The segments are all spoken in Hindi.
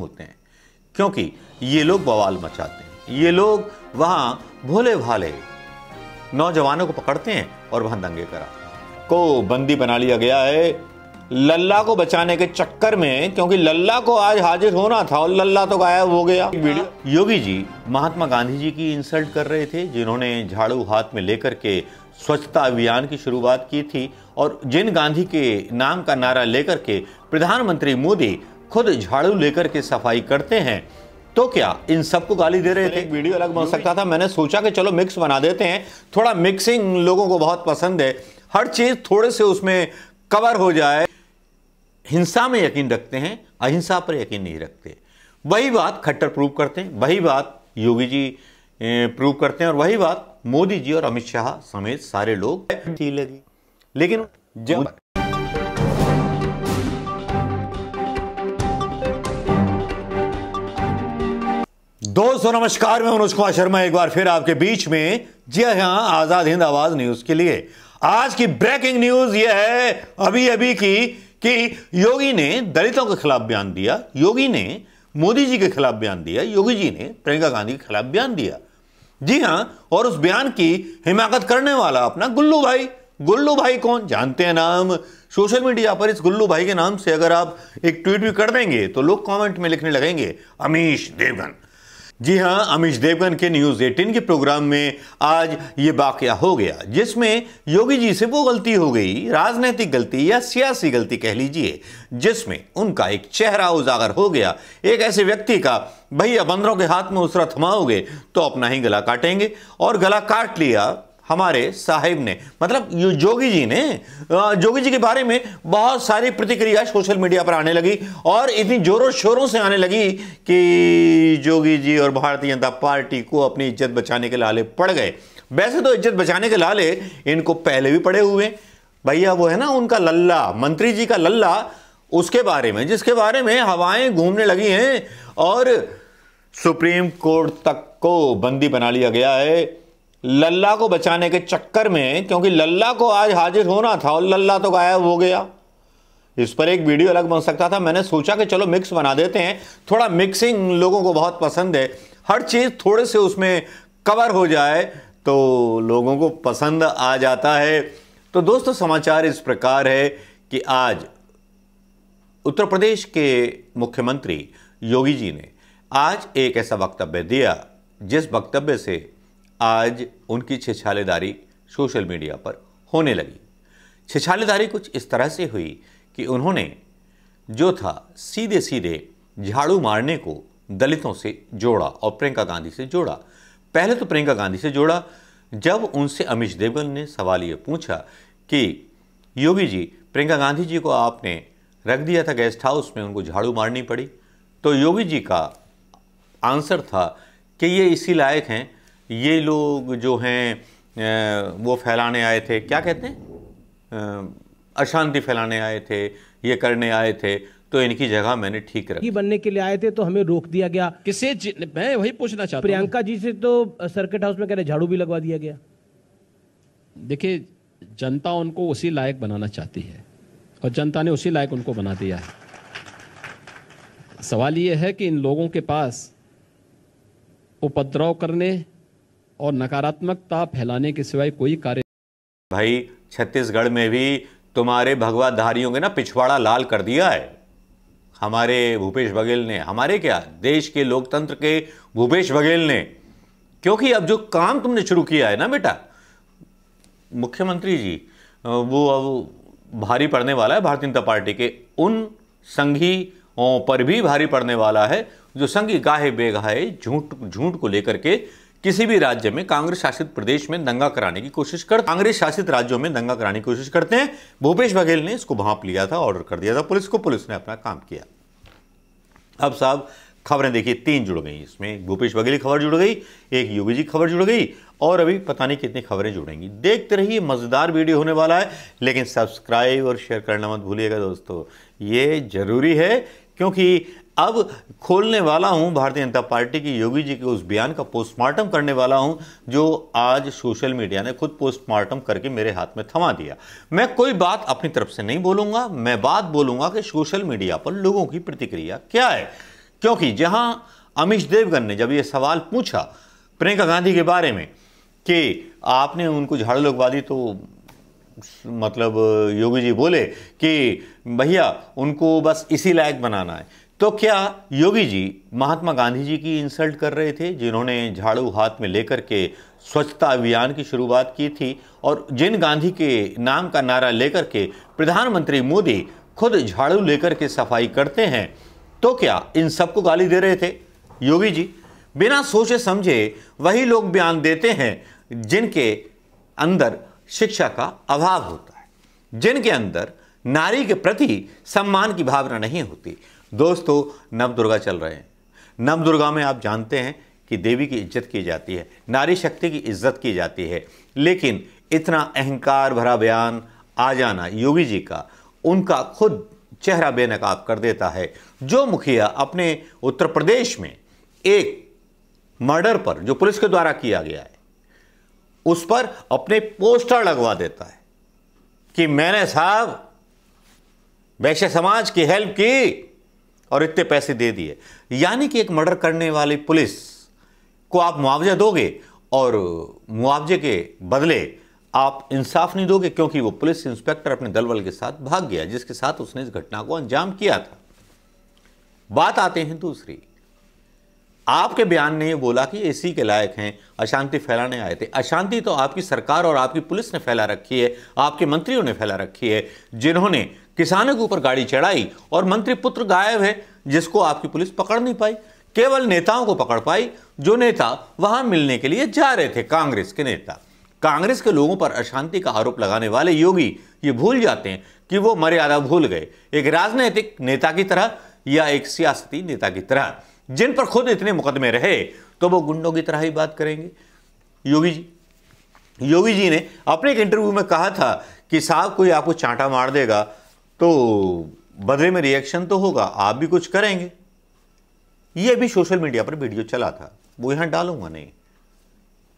होते हैं क्योंकि ये लोग बवाल मचाते हैं ये लोग वहां भोले भाले नौजवानों को पकड़ते हैं और वहां दंगे कराते को बंदी बना लिया गया है लल्ला को बचाने के चक्कर में क्योंकि लल्ला को आज हाजिर होना था और लल्ला तो गायब हो गया वीडियो योगी जी महात्मा गांधी जी की इंसल्ट कर रहे थे जिन्होंने झाड़ू हाथ में लेकर के स्वच्छता अभियान की शुरुआत की थी और जिन गांधी के नाम का नारा लेकर के प्रधानमंत्री मोदी खुद झाड़ू लेकर के सफाई करते हैं तो क्या इन सबको गाली दे रहे थे एक वीडियो अलग बन सकता था मैंने सोचा कि चलो मिक्स बना देते हैं थोड़ा मिक्सिंग लोगों को बहुत पसंद है हर चीज़ थोड़े से उसमें कवर हो जाए हिंसा में यकीन रखते हैं अहिंसा पर यकीन नहीं रखते वही बात खट्टर प्रूव करते हैं वही बात योगी जी प्रूव करते हैं और वही बात मोदी जी और अमित शाह समेत सारे लोग हम्म। लगी लेकिन जब दोस्तों नमस्कार मैं मनोज कुमार शर्मा एक बार फिर आपके बीच में जी हाँ आजाद हिंद आवाज न्यूज के लिए आज की ब्रेकिंग न्यूज यह है अभी अभी की कि योगी ने दलितों के खिलाफ बयान दिया योगी ने मोदी जी के खिलाफ बयान दिया योगी जी ने प्रियंका गांधी के खिलाफ बयान दिया जी हाँ और उस बयान की हिमाकत करने वाला अपना गुल्लू भाई गुल्लू भाई कौन जानते हैं नाम सोशल मीडिया पर इस गुल्लू भाई के नाम से अगर आप एक ट्वीट भी कर देंगे तो लोग कमेंट में लिखने लगेंगे अमीश देवगन जी हां अमित देवगन के न्यूज़ 18 के प्रोग्राम में आज ये वाकया हो गया जिसमें योगी जी से वो गलती हो गई राजनीतिक गलती या सियासी गलती कह लीजिए जिसमें उनका एक चेहरा उजागर हो गया एक ऐसे व्यक्ति का भैया बंदरों के हाथ में उसरा थमाओगे तो अपना ही गला काटेंगे और गला काट लिया हमारे साहिब ने मतलब योगी जी ने जोगी जी के बारे में बहुत सारी प्रतिक्रिया सोशल मीडिया पर आने लगी और इतनी जोरों शोरों से आने लगी कि जोगी जी और भारतीय जनता पार्टी को अपनी इज्जत बचाने के लाले पड़ गए वैसे तो इज्जत बचाने के लाले इनको पहले भी पड़े हुए भैया वो है ना उनका लल्ला मंत्री जी का लल्ला उसके बारे में जिसके बारे में हवाएं घूमने लगी हैं और सुप्रीम कोर्ट तक को बंदी बना लिया गया है लल्ला को बचाने के चक्कर में क्योंकि लल्ला को आज हाजिर होना था और लल्ला तो गायब हो गया इस पर एक वीडियो अलग बन सकता था मैंने सोचा कि चलो मिक्स बना देते हैं थोड़ा मिक्सिंग लोगों को बहुत पसंद है हर चीज़ थोड़े से उसमें कवर हो जाए तो लोगों को पसंद आ जाता है तो दोस्तों समाचार इस प्रकार है कि आज उत्तर प्रदेश के मुख्यमंत्री योगी जी ने आज एक ऐसा वक्तव्य दिया जिस वक्तव्य से आज उनकी छिछालेदारी सोशल मीडिया पर होने लगी छिछालेदारी कुछ इस तरह से हुई कि उन्होंने जो था सीधे सीधे झाड़ू मारने को दलितों से जोड़ा और प्रियंका गांधी से जोड़ा पहले तो प्रियंका गांधी से जोड़ा जब उनसे अमित देवगन ने सवाल ये पूछा कि योगी जी प्रियंका गांधी जी को आपने रख दिया था गेस्ट हाउस में उनको झाड़ू मारनी पड़ी तो योगी जी का आंसर था कि ये इसी लायक हैं ये लोग जो हैं वो फैलाने आए थे क्या कहते हैं अशांति फैलाने आए थे ये करने आए थे तो इनकी जगह मैंने ठीक रखी बनने के लिए आए थे तो हमें रोक दिया गया किसे मैं वही पूछना चाहता प्रियंका जी से तो सर्किट हाउस में कह रहे झाड़ू भी लगवा दिया गया देखिए जनता उनको उसी लायक बनाना चाहती है और जनता ने उसी लायक उनको बना दिया है सवाल ये है कि इन लोगों के पास उपद्रव करने और नकारात्मकता फैलाने के सिवाय कोई कार्य भाई छत्तीसगढ़ में भी तुम्हारे भगवाधारियों के ना पिछवाड़ा लाल कर दिया है हमारे भूपेश बघेल ने हमारे क्या देश के लोकतंत्र के भूपेश बघेल ने क्योंकि अब जो काम तुमने शुरू किया है ना बेटा मुख्यमंत्री जी वो अब भारी पड़ने वाला है भारतीय जनता पार्टी के उन संघी पर भी भारी पड़ने वाला है जो संघी गाहे बेगाहे झूठ झूठ को लेकर के किसी भी राज्य में कांग्रेस शासित प्रदेश में दंगा कराने की कोशिश कर कांग्रेस शासित राज्यों में दंगा कराने की कोशिश करते हैं भूपेश बघेल ने इसको भाप लिया था ऑर्डर कर दिया था पुलिस को पुलिस ने अपना काम किया अब साहब खबरें देखिए तीन जुड़ गई इसमें भूपेश बघेल की खबर जुड़ गई एक योगी जी खबर जुड़ गई और अभी पता नहीं कितनी खबरें जुड़ेंगी देखते रहिए मज़ेदार वीडियो होने वाला है लेकिन सब्सक्राइब और शेयर करना मत भूलिएगा दोस्तों ये ज़रूरी है क्योंकि अब खोलने वाला हूं भारतीय जनता पार्टी की योगी जी के उस बयान का पोस्टमार्टम करने वाला हूं जो आज सोशल मीडिया ने खुद पोस्टमार्टम करके मेरे हाथ में थमा दिया मैं कोई बात अपनी तरफ से नहीं बोलूंगा मैं बात बोलूंगा कि सोशल मीडिया पर लोगों की प्रतिक्रिया क्या है क्योंकि जहां अमिश देवगन ने जब यह सवाल पूछा प्रियंका गांधी के बारे में कि आपने उनको झाड़ू लगवा दी तो मतलब योगी जी बोले कि भैया उनको बस इसी लायक बनाना है तो क्या योगी जी महात्मा गांधी जी की इंसल्ट कर रहे थे जिन्होंने झाड़ू हाथ में लेकर के स्वच्छता अभियान की शुरुआत की थी और जिन गांधी के नाम का नारा लेकर के प्रधानमंत्री मोदी खुद झाड़ू लेकर के सफाई करते हैं तो क्या इन सबको गाली दे रहे थे योगी जी बिना सोचे समझे वही लोग बयान देते हैं जिनके अंदर शिक्षा का अभाव होता है जिनके अंदर नारी के प्रति सम्मान की भावना नहीं होती दोस्तों नवदुर्गा चल रहे हैं नवदुर्गा में आप जानते हैं कि देवी की इज्जत की जाती है नारी शक्ति की इज्जत की जाती है लेकिन इतना अहंकार भरा बयान आ जाना योगी जी का उनका खुद चेहरा बेनकाब कर देता है जो मुखिया अपने उत्तर प्रदेश में एक मर्डर पर जो पुलिस के द्वारा किया गया है उस पर अपने पोस्टर लगवा देता है कि मैंने साहब वैश्य समाज की हेल्प की और इतने पैसे दे दिए यानी कि एक मर्डर करने वाली पुलिस को आप मुआवजा दोगे और मुआवजे के बदले आप इंसाफ नहीं दोगे क्योंकि वो पुलिस इंस्पेक्टर अपने दलबल के साथ भाग गया जिसके साथ उसने इस घटना को अंजाम किया था बात आते हैं दूसरी आपके बयान ने ये बोला कि इसी के लायक हैं अशांति फैलाने आए थे अशांति तो आपकी सरकार और आपकी पुलिस ने फैला रखी है आपके मंत्रियों ने फैला रखी है जिन्होंने किसानों के ऊपर गाड़ी चढ़ाई और मंत्री पुत्र गायब है जिसको आपकी पुलिस पकड़ नहीं पाई केवल नेताओं को पकड़ पाई जो नेता वहां मिलने के लिए जा रहे थे कांग्रेस के नेता कांग्रेस के लोगों पर अशांति का आरोप लगाने वाले योगी ये भूल जाते हैं कि वो मर्यादा भूल गए एक राजनीतिक नेता की तरह या एक सियासती नेता की तरह जिन पर खुद इतने मुकदमे रहे तो वो गुंडों की तरह ही बात करेंगे योगी जी योगी जी ने अपने एक इंटरव्यू में कहा था कि साहब कोई आपको चांटा मार देगा तो बदले में रिएक्शन तो होगा आप भी कुछ करेंगे ये भी सोशल मीडिया पर वीडियो चला था वो यहां डालूंगा नहीं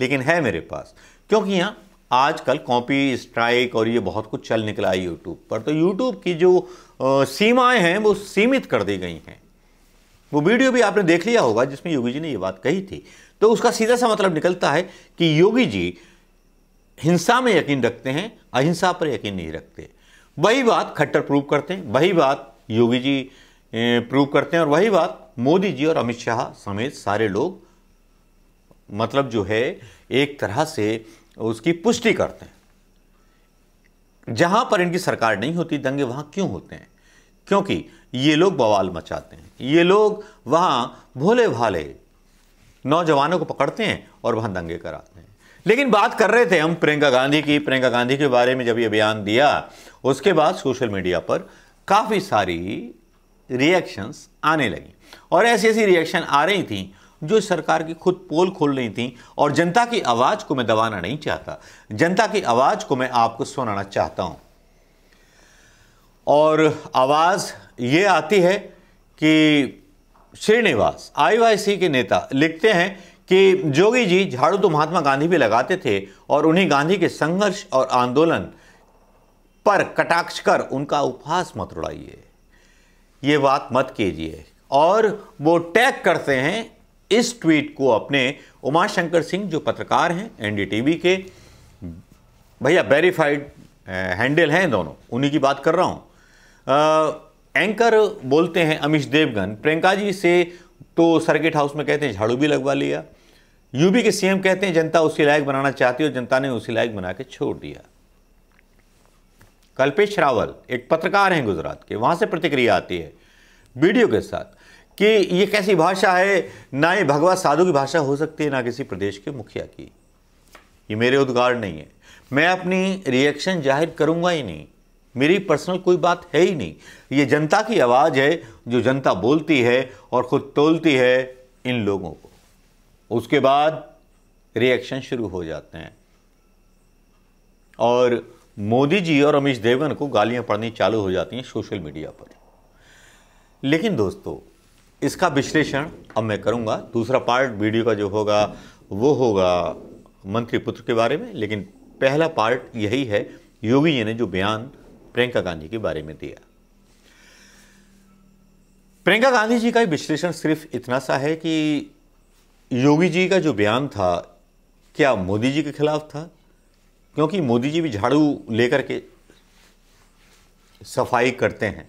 लेकिन है मेरे पास क्योंकि यहां आजकल कॉपी स्ट्राइक और ये बहुत कुछ चल निकला है यूट्यूब पर तो यूट्यूब की जो सीमाएं हैं वो सीमित कर दी गई हैं वो वीडियो भी आपने देख लिया होगा जिसमें योगी जी ने ये बात कही थी तो उसका सीधा सा मतलब निकलता है कि योगी जी हिंसा में यकीन रखते हैं अहिंसा पर यकीन नहीं रखते वही बात खट्टर प्रूव करते हैं वही बात योगी जी प्रूव करते हैं और वही बात मोदी जी और अमित शाह समेत सारे लोग मतलब जो है एक तरह से उसकी पुष्टि करते हैं जहां पर इनकी सरकार नहीं होती दंगे वहां क्यों होते हैं क्योंकि ये लोग बवाल मचाते हैं ये लोग वहाँ भोले भाले नौजवानों को पकड़ते हैं और वहाँ दंगे कराते हैं लेकिन बात कर रहे थे हम प्रियंका गांधी की प्रियंका गांधी के बारे में जब ये बयान दिया उसके बाद सोशल मीडिया पर काफ़ी सारी रिएक्शंस आने लगी और ऐसी ऐसी रिएक्शन आ रही थी जो सरकार की खुद पोल खोल रही थी और जनता की आवाज़ को मैं दबाना नहीं चाहता जनता की आवाज़ को मैं आपको सुनाना चाहता हूँ और आवाज़ ये आती है कि श्रीनिवास आईवाईसी के नेता लिखते हैं कि जोगी जी झाड़ू तो महात्मा गांधी भी लगाते थे और उन्हीं गांधी के संघर्ष और आंदोलन पर कटाक्ष कर उनका उपहास मत उड़ाइए ये बात मत कीजिए और वो टैग करते हैं इस ट्वीट को अपने उमाशंकर सिंह जो पत्रकार हैं एनडीटीवी के भैया वेरीफाइड हैंडल हैं दोनों उन्हीं की बात कर रहा हूँ एंकर बोलते हैं अमिश देवगन प्रियंका जी से तो सर्किट हाउस में कहते हैं झाड़ू भी लगवा लिया यूपी के सीएम कहते हैं जनता उसी लायक बनाना चाहती है और जनता ने उसी लायक बना के छोड़ दिया कल्पेश रावल एक पत्रकार हैं गुजरात के वहां से प्रतिक्रिया आती है वीडियो के साथ कि ये कैसी भाषा है ना ये भगवा साधु की भाषा हो सकती है ना किसी प्रदेश के मुखिया की ये मेरे उद्गार नहीं है मैं अपनी रिएक्शन जाहिर करूंगा ही नहीं मेरी पर्सनल कोई बात है ही नहीं ये जनता की आवाज़ है जो जनता बोलती है और ख़ुद तोलती है इन लोगों को उसके बाद रिएक्शन शुरू हो जाते हैं और मोदी जी और अमित देवगन को गालियां पड़नी चालू हो जाती हैं सोशल मीडिया पर लेकिन दोस्तों इसका विश्लेषण अब मैं करूंगा दूसरा पार्ट वीडियो का जो होगा वो होगा मंत्री पुत्र के बारे में लेकिन पहला पार्ट यही है योगी जी ने जो बयान प्रियंका गांधी के बारे में दिया प्रियंका गांधी जी का विश्लेषण सिर्फ इतना सा है कि योगी जी का जो बयान था क्या मोदी जी के खिलाफ था क्योंकि मोदी जी भी झाड़ू लेकर के सफाई करते हैं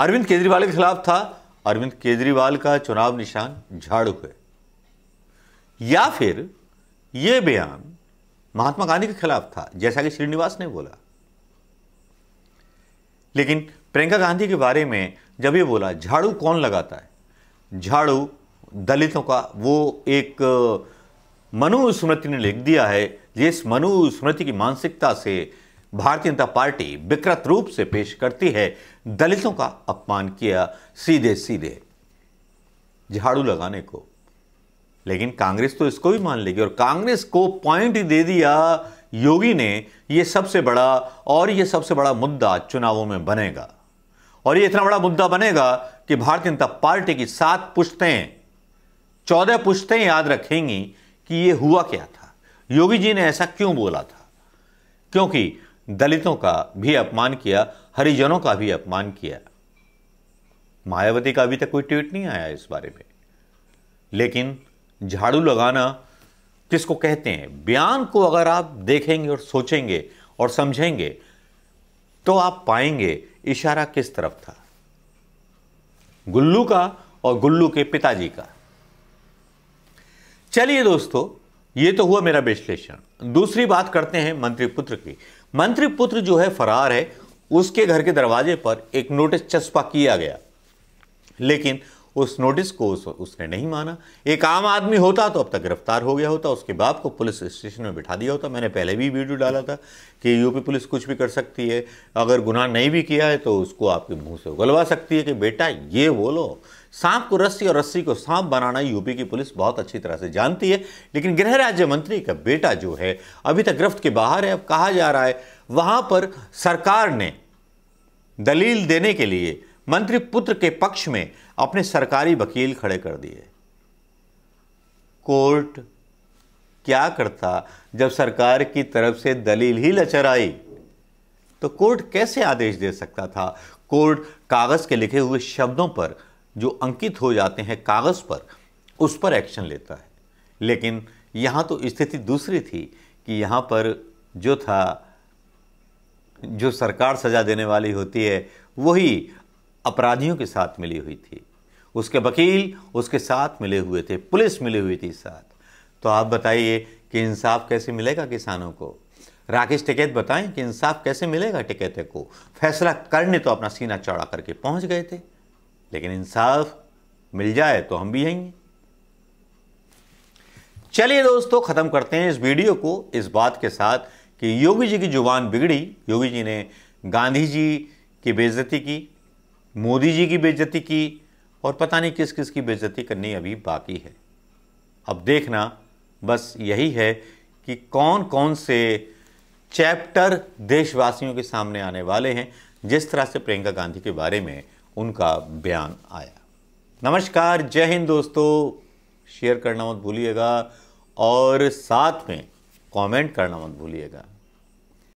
अरविंद केजरीवाल के खिलाफ था अरविंद केजरीवाल का चुनाव निशान झाड़ू है या फिर यह बयान महात्मा गांधी के खिलाफ था जैसा कि श्रीनिवास ने बोला लेकिन प्रियंका गांधी के बारे में जब ये बोला झाड़ू कौन लगाता है झाड़ू दलितों का वो एक मनुस्मृति ने लिख दिया है जिस मनुस्मृति की मानसिकता से भारतीय जनता पार्टी विकृत रूप से पेश करती है दलितों का अपमान किया सीधे सीधे झाड़ू लगाने को लेकिन कांग्रेस तो इसको भी मान लेगी और कांग्रेस को पॉइंट ही दे दिया योगी ने ये सबसे बड़ा और ये सबसे बड़ा मुद्दा चुनावों में बनेगा और ये इतना बड़ा मुद्दा बनेगा कि भारतीय जनता पार्टी की सात पुश्तें चौदह पुश्तें याद रखेंगी कि ये हुआ क्या था योगी जी ने ऐसा क्यों बोला था क्योंकि दलितों का भी अपमान किया हरिजनों का भी अपमान किया मायावती का अभी तक कोई ट्वीट नहीं आया इस बारे में लेकिन झाड़ू लगाना जिसको कहते हैं बयान को अगर आप देखेंगे और सोचेंगे और समझेंगे तो आप पाएंगे इशारा किस तरफ था गुल्लू का और गुल्लू के पिताजी का चलिए दोस्तों ये तो हुआ मेरा विश्लेषण दूसरी बात करते हैं मंत्री पुत्र की मंत्री पुत्र जो है फरार है उसके घर के दरवाजे पर एक नोटिस चस्पा किया गया लेकिन उस नोटिस को उस, उसने नहीं माना एक आम आदमी होता तो अब तक गिरफ्तार हो गया होता उसके बाप को पुलिस स्टेशन में बिठा दिया होता मैंने पहले भी वीडियो डाला था कि यूपी पुलिस कुछ भी कर सकती है अगर गुनाह नहीं भी किया है तो उसको आपके मुंह से उगलवा सकती है कि बेटा ये बोलो सांप को रस्सी और रस्सी को सांप बनाना यूपी की पुलिस बहुत अच्छी तरह से जानती है लेकिन गृह राज्य मंत्री का बेटा जो है अभी तक गिरफ्त के बाहर है अब कहा जा रहा है वहाँ पर सरकार ने दलील देने के लिए मंत्री पुत्र के पक्ष में अपने सरकारी वकील खड़े कर दिए कोर्ट क्या करता जब सरकार की तरफ से दलील ही लचर आई तो कोर्ट कैसे आदेश दे सकता था कोर्ट कागज़ के लिखे हुए शब्दों पर जो अंकित हो जाते हैं कागज़ पर उस पर एक्शन लेता है लेकिन यहाँ तो स्थिति दूसरी थी कि यहाँ पर जो था जो सरकार सज़ा देने वाली होती है वही अपराधियों के साथ मिली हुई थी उसके वकील उसके साथ मिले हुए थे पुलिस मिली हुई थी साथ तो आप बताइए कि इंसाफ कैसे मिलेगा किसानों को राकेश टिकैत बताएं कि इंसाफ कैसे मिलेगा टिकैते को फैसला करने तो अपना सीना चौड़ा करके पहुंच गए थे लेकिन इंसाफ मिल जाए तो हम भी आएंगे चलिए दोस्तों ख़त्म करते हैं इस वीडियो को इस बात के साथ कि योगी जी की जुबान बिगड़ी योगी जी ने गांधी जी की बेइज्जती की मोदी जी की बेइज्जती की और पता नहीं किस किस की बेजती करनी अभी बाकी है अब देखना बस यही है कि कौन कौन से चैप्टर देशवासियों के सामने आने वाले हैं जिस तरह से प्रियंका गांधी के बारे में उनका बयान आया नमस्कार जय हिंद दोस्तों शेयर करना मत भूलिएगा और साथ में कमेंट करना मत भूलिएगा